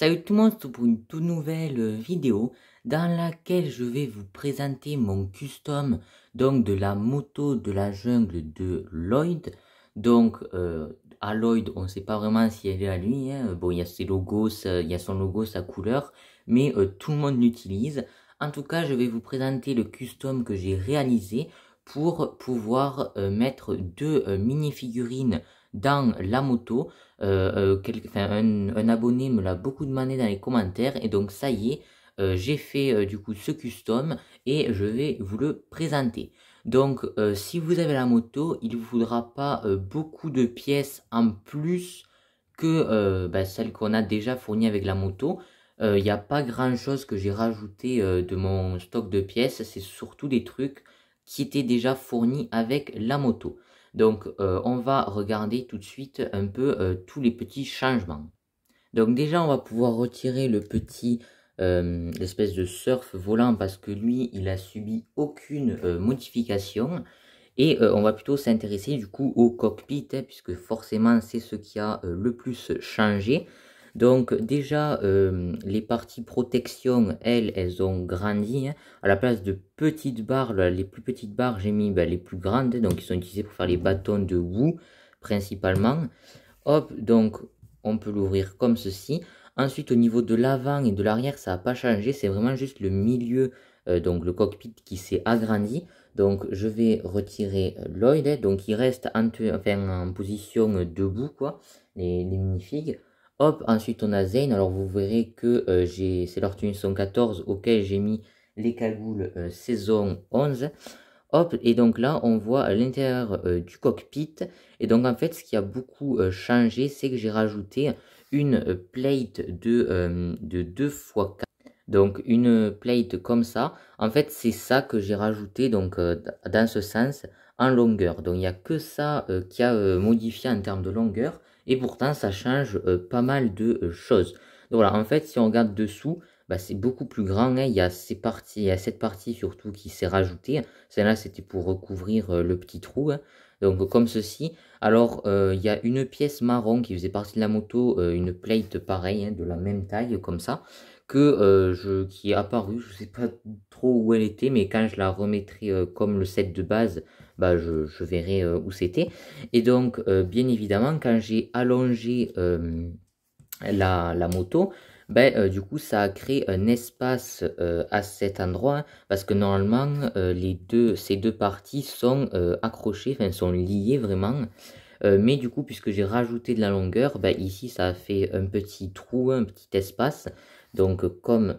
Salut tout le monde pour une toute nouvelle euh, vidéo dans laquelle je vais vous présenter mon custom donc de la moto de la jungle de Lloyd. Donc euh, à Lloyd on ne sait pas vraiment si elle est à lui. Hein. Bon il y a ses logos, euh, il y a son logo, sa couleur, mais tout le monde l'utilise. En tout cas je vais vous présenter le custom que j'ai réalisé pour pouvoir mettre deux mini figurines dans la moto. Euh, euh, un, abonné me l'a beaucoup demandé dans les commentaires et donc ça y est, euh, j'ai fait du coup ce custom et je vais vous le présenter. Donc si vous avez la moto, il ne vous faudra pas beaucoup de pièces en plus que bah, celles qu'on a déjà fournies avec la moto. Il n'y a pas grand chose que j'ai rajouté de mon stock de pièces, c'est surtout des trucs qui étaient déjà fournis avec la moto. Donc, euh, on va regarder tout de suite un peu euh, tous les petits changements. Donc déjà, on va pouvoir retirer le petit, espèce euh, l'espèce de surf volant parce que lui, il a subi aucune modification. Et on va plutôt s'intéresser du coup au cockpit, hein, puisque forcément, c'est ce qui a le plus changé. Donc déjà, euh, les parties protection, elles, elles ont grandi. Hein. À la place de petites barres, les plus petites barres, j'ai mis bah, les plus grandes. Donc ils sont utilisés pour faire les bâtons de boue, principalement. Hop, donc on peut l'ouvrir comme ceci. Ensuite, au niveau de l'avant et de l'arrière, ça n'a pas changé. C'est vraiment juste le milieu, euh, donc le cockpit qui s'est agrandi. Donc, je vais retirer euh, l'œil. Hein. Donc, il reste en, position debout, quoi, les, les minifigs. Hop, ensuite on a Zane. Alors vous verrez que euh, j'ai c'est l'Ortune 114 auquel j'ai mis les cagoules euh, saison 11. Hop, et donc là on voit l'intérieur euh, du cockpit. Et donc en fait ce qui a beaucoup changé c'est que j'ai rajouté une plate de, de 2 x 4. Donc une plate comme ça. En fait c'est ça que j'ai rajouté donc dans ce sens en longueur. Donc il n'y a que ça qui a modifié en termes de longueur. Et pourtant, ça change euh, pas mal de euh, choses. Donc voilà, en fait, si on regarde dessous, bah, c'est beaucoup plus grand. Hein. Il, y a cette partie surtout qui s'est rajoutée. Hein. Celle-là, c'était pour recouvrir euh, le petit trou. Hein. Donc comme ceci. Alors, il y a une pièce marron qui faisait partie de la moto, une plate pareille, de la même taille, comme ça, que qui est apparue. Je ne sais pas trop où elle était, mais quand je la remettrai comme le set de base, bah, je, verrai euh, où c'était. Et donc, euh, bien évidemment, quand j'ai allongé euh, la, moto, ben, du coup, ça a créé un espace à cet endroit, hein, parce que normalement, les deux, ces deux parties sont accrochées, enfin, sont liées vraiment. mais du coup, puisque j'ai rajouté de la longueur, ben ici, ça a fait un petit trou, un petit espace. Donc, comme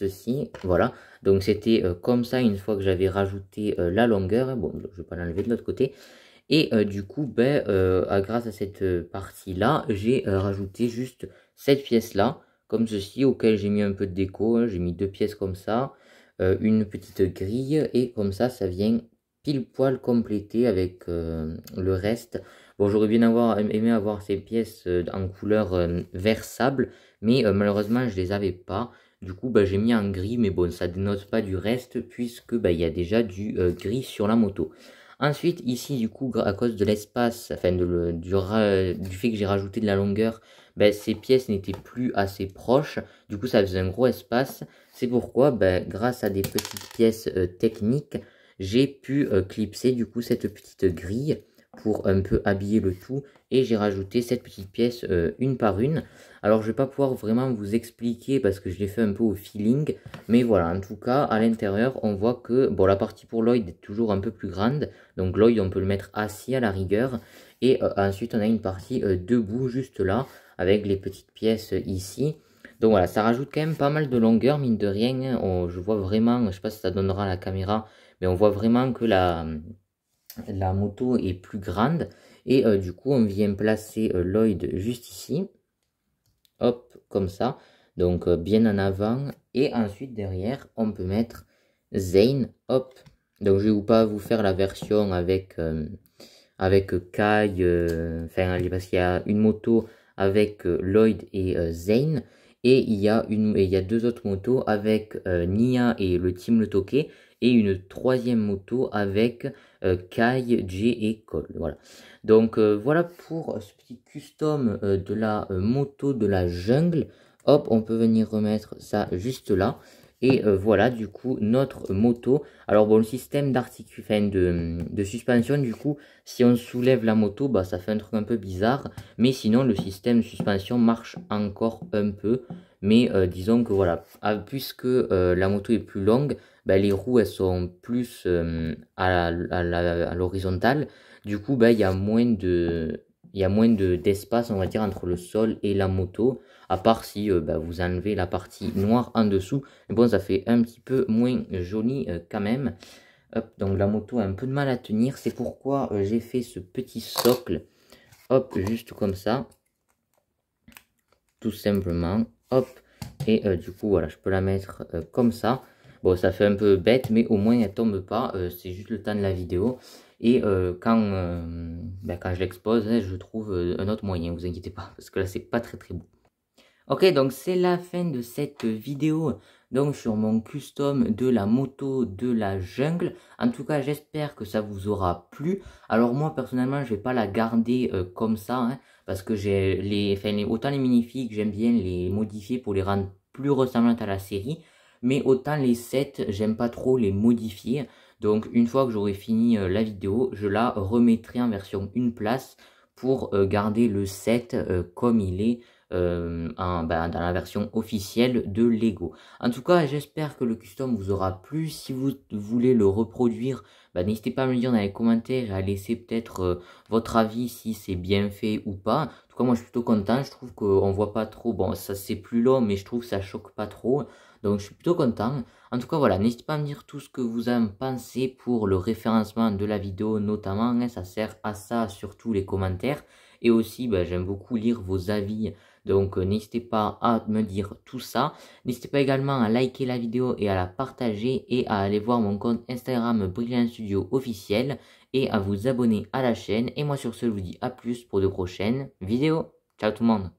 ceci, voilà. Donc c'était euh, comme ça une fois que j'avais rajouté euh, la longueur. Hein, bon, je vais pas l'enlever de l'autre côté. Et euh, du coup, ben, grâce à cette partie-là, j'ai rajouté juste cette pièce-là, comme ceci, auquel j'ai mis un peu de déco. Hein, j'ai mis deux pièces comme ça, une petite grille, et comme ça, ça vient pile poil compléter avec le reste. Bon, j'aurais bien avoir, aimé avoir ces pièces en couleur vert mais malheureusement, je les avais pas. Du coup, bah, j'ai mis un gris, mais bon, ça dénote pas du reste, puisque bah, il y a déjà du euh, gris sur la moto. Ensuite, ici, du coup, à cause de l'espace, enfin, de du, fait que j'ai rajouté de la longueur, bah, ces pièces n'étaient plus assez proches. Du coup, ça faisait un gros espace. C'est pourquoi, bah, grâce à des petites pièces euh, techniques, j'ai pu euh, clipser, du coup, cette petite grille pour un peu habiller le tout et j'ai rajouté cette petite pièce euh, une par une alors je vais pas pouvoir vraiment vous expliquer parce que je l'ai fait un peu au feeling mais voilà en tout cas à l'intérieur on voit que bon la partie pour Lloyd est toujours un peu plus grande donc Lloyd on peut le mettre assis à la rigueur et euh, ensuite on a une partie euh, debout juste là avec les petites pièces ici donc voilà ça rajoute quand même pas mal de longueur mine de rien je vois vraiment je sais pas si ça donnera à la caméra mais on voit vraiment que la la moto est plus grande. Et euh, du coup, on vient placer euh, Lloyd juste ici. Hop, comme ça. Donc, euh, bien en avant. Et ensuite, derrière, on peut mettre Zane. Hop. Donc, je ne vais pas vous faire la version avec, avec Kai. Enfin, parce qu'il y a une moto avec Lloyd et Zane. Et il, y a une, il y a deux autres motos avec Nia et le team Le Toqué et une troisième moto avec euh, caille, Kai, J et Cole. Voilà. Donc euh, voilà pour ce petit custom euh, de la moto de la jungle. Hop, on peut venir remettre ça juste là. Et voilà du coup notre moto. Alors bon, le système d'articulation, de, de, suspension du coup, si on soulève la moto, bah ça fait un truc un peu bizarre. Mais sinon le système de suspension marche encore un peu mais euh, disons que voilà, ah, puisque euh, la moto est plus longue, bah, les roues elles sont plus euh, à l'horizontale, du coup bah, il y a moins de il y a moins d'espace on va dire entre le sol et la moto à part si bah, vous enlevez la partie noire en dessous mais bon ça fait un petit peu moins joli quand même donc la moto a un peu de mal à tenir c'est pourquoi j'ai fait ce petit socle hop juste comme ça tout simplement hop. Et euh, du coup, voilà, je peux la mettre euh, comme ça. Bon, ça fait un peu bête, mais au moins elle tombe pas. Euh, c'est juste le temps de la vidéo. Et quand, ben, quand je l'expose, hein, je trouve un autre moyen, vous inquiétez pas. Parce que là, c'est pas très très beau. Ok, donc c'est la fin de cette vidéo donc sur mon custom de la moto de la jungle. En tout cas, j'espère que ça vous aura plu. Alors moi, personnellement, je vais pas la garder euh, comme ça, hein, parce que j'ai les, autant les minifigs, j'aime bien les modifier pour les rendre plus ressemblantes à la série, mais autant les sets, j'aime pas trop les modifier. Donc une fois que j'aurai fini euh, la vidéo, je la remettrai en version une place pour euh, garder le set comme il est euh, bah, dans la version officielle de Lego. En tout cas, j'espère que le custom vous aura plu. Si vous voulez le reproduire, bah, n'hésitez pas à me le dire dans les commentaires et à laisser peut-être euh, votre avis si c'est bien fait ou pas. En tout cas, moi, je suis plutôt content. Je trouve qu'on voit pas trop. Bon, ça, c'est plus long, mais je trouve que ça choque pas trop. Donc, je suis plutôt content. En tout cas, voilà, n'hésitez pas à me dire tout ce que vous en pensez pour le référencement de la vidéo, notamment. Hein, ça sert à ça, surtout les commentaires. Et aussi, bah, j'aime beaucoup lire vos avis donc euh, n'hésitez pas à me dire tout ça. N'hésitez pas également à liker la vidéo et à la partager et à aller voir mon compte Instagram Brilliant Studio officiel et à vous abonner à la chaîne. Et moi sur ce, je vous dis à plus pour de prochaines vidéos. Ciao tout le monde